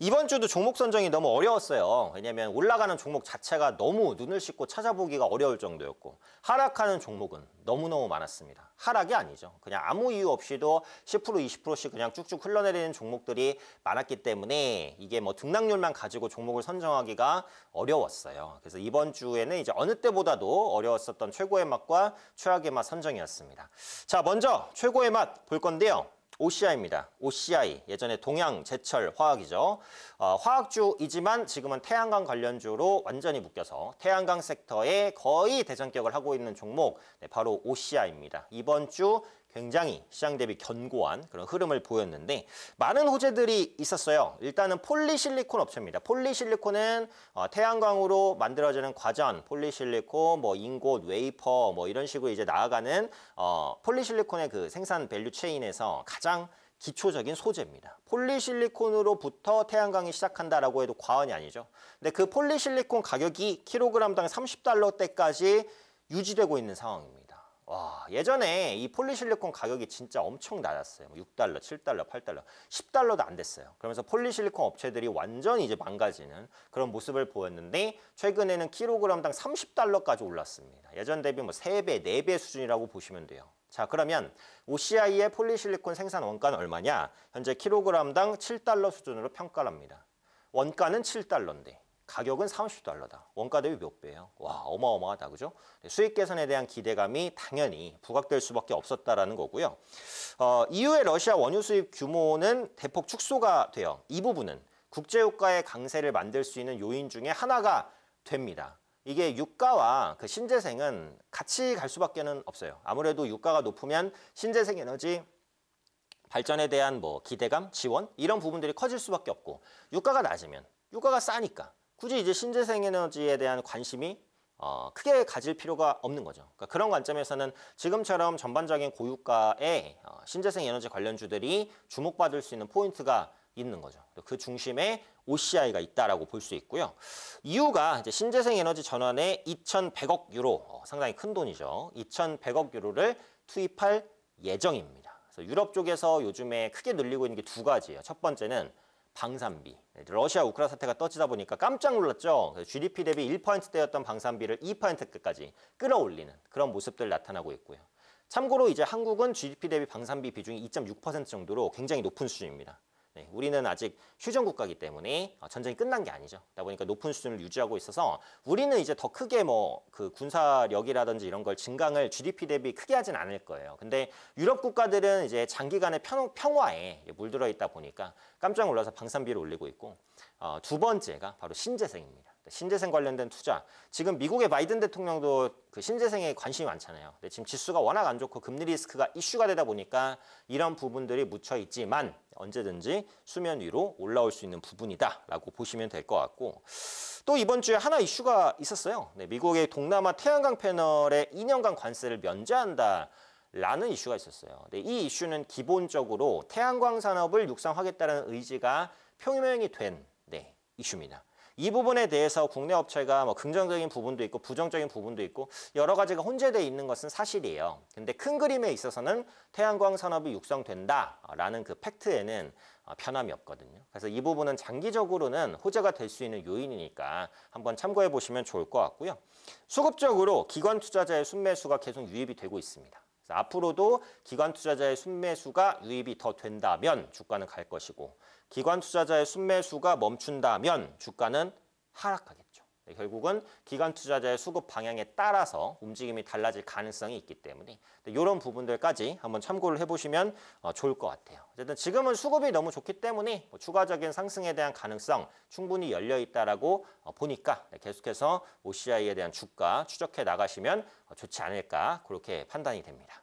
이번 주도 종목 선정이 너무 어려웠어요. 왜냐면 하 올라가는 종목 자체가 너무 눈을 씻고 찾아보기가 어려울 정도였고 하락하는 종목은 너무너무 많았습니다. 하락이 아니죠. 그냥 아무 이유 없이도 10% 20%씩 그냥 쭉쭉 흘러내리는 종목들이 많았기 때문에 이게 뭐 등락률만 가지고 종목을 선정하기가 어려웠어요. 그래서 이번 주에는 이제 어느 때보다도 어려웠었던 최고의 맛과 최악의 맛 선정이었습니다. 자, 먼저 최고의 맛 볼 건데요. OCI입니다. OCI 예전에 동양 제철 화학이죠. 어, 화학주이지만 지금은 태양광 관련주로 완전히 묶여서 태양광 섹터에 거의 대전격을 하고 있는 종목 네, 바로 OCI입니다. 이번 주 굉장히 시장 대비 견고한 그런 흐름을 보였는데 많은 호재들이 있었어요. 일단은 폴리실리콘 업체입니다. 폴리실리콘은 어, 태양광으로 만들어지는 과전, 폴리실리콘, 뭐 인곳, 웨이퍼 뭐 이런 식으로 이제 나아가는 어, 폴리실리콘의 그 생산 밸류 체인에서 가장 기초적인 소재입니다. 폴리실리콘으로부터 태양광이 시작한다라고 해도 과언이 아니죠. 근데 그 폴리실리콘 가격이 킬로그램당 30달러대까지 유지되고 있는 상황입니다. 와, 예전에 이 폴리실리콘 가격이 진짜 엄청 낮았어요. 6달러, 뭐 7달러, 8달러, 10달러도 안 됐어요. 그러면서 폴리실리콘 업체들이 완전히 이제 망가지는 그런 모습을 보였는데 최근에는 킬로그램당 30달러까지 올랐습니다. 예전 대비 뭐 3배, 4배 수준이라고 보시면 돼요. 자 그러면 OCI의 폴리실리콘 생산 원가는 얼마냐? 현재 킬로그램당 7달러 수준으로 평가를 합니다. 원가는 7달러인데 가격은 30달러다. 원가 대비 몇 배예요? 와 어마어마하다 그죠? 네, 수익 개선에 대한 기대감이 당연히 부각될 수밖에 없었다라는 거고요. 어, EU의 러시아 원유 수입 규모는 대폭 축소가 돼요. 이 부분은 국제유가의 강세를 만들 수 있는 요인 중에 하나가 됩니다. 이게 유가와 그 신재생은 같이 갈 수밖에 는 없어요. 아무래도 유가가 높으면 신재생 에너지 발전에 대한 뭐 기대감, 지원 이런 부분들이 커질 수밖에 없고 유가가 낮으면 유가가 싸니까 굳이 이제 신재생 에너지에 대한 관심이 어, 크게 가질 필요가 없는 거죠. 그러니까 그런 관점에서는 지금처럼 전반적인 고유가에 어, 신재생 에너지 관련주들이 주목받을 수 있는 포인트가 있는 거죠. 그 중심에 OCI가 있다라고 볼 수 있고요. 이유가 이제 신재생 에너지 전환에 2,100억 유로, 어, 상당히 큰 돈이죠. 2,100억 유로를 투입할 예정입니다. 그래서 유럽 쪽에서 요즘에 크게 늘리고 있는 게 두 가지예요. 첫 번째는 방산비. 네, 러시아 우크라 사태가 떠지다 보니까 깜짝 놀랐죠. GDP 대비 1%대였던 방산비를 2%까지 끌어올리는 그런 모습들 나타나고 있고요. 참고로 이제 한국은 GDP 대비 방산비 비중이 2.6% 정도로 굉장히 높은 수준입니다. 네, 우리는 아직 휴전 국가이기 때문에 어, 전쟁이 끝난 게 아니죠. 그러다 보니까 높은 수준을 유지하고 있어서 우리는 이제 더 크게 뭐 그 군사력이라든지 이런 걸 증강을 GDP 대비 크게 하진 않을 거예요. 근데 유럽 국가들은 이제 장기간의 평, 화에 물들어 있다 보니까 깜짝 놀라서 방산비를 올리고 있고 어, 두 번째가 바로 신재생입니다. 신재생 관련된 투자. 지금 미국의 바이든 대통령도 그 신재생에 관심이 많잖아요. 근데 지금 지수가 워낙 안 좋고 금리 리스크가 이슈가 되다 보니까 이런 부분들이 묻혀 있지만 언제든지 수면 위로 올라올 수 있는 부분이다라고 보시면 될 것 같고 또 이번 주에 하나 이슈가 있었어요. 네, 미국의 동남아 태양광 패널에 2년간 관세를 면제한다. 라는 이슈가 있었어요. 근데 이 이슈는 기본적으로 태양광 산업을 육성하겠다는 의지가 표명이 된 네, 이슈입니다. 이 부분에 대해서 국내 업체가 뭐 긍정적인 부분도 있고 부정적인 부분도 있고 여러 가지가 혼재되어 있는 것은 사실이에요. 근데 큰 그림에 있어서는 태양광 산업이 육성된다라는 그 팩트에는 편함이 어, 없거든요. 그래서 이 부분은 장기적으로는 호재가 될 수 있는 요인이니까 한번 참고해 보시면 좋을 것 같고요. 수급적으로 기관 투자자의 순매수가 계속 유입이 되고 있습니다. 앞으로도 기관 투자자의 순매수가 유입이 더 된다면 주가는 갈 것이고 기관 투자자의 순매수가 멈춘다면 주가는 하락하겠죠. 네, 결국은 기관 투자자의 수급 방향에 따라서 움직임이 달라질 가능성이 있기 때문에 이런 네, 부분들까지 한번 참고를 해보시면 어, 좋을 것 같아요. 어쨌든 지금은 수급이 너무 좋기 때문에 뭐 추가적인 상승에 대한 가능성 충분히 열려있다라고 어, 보니까 네, 계속해서 OCI에 대한 주가 추적해 나가시면 어, 좋지 않을까 그렇게 판단이 됩니다.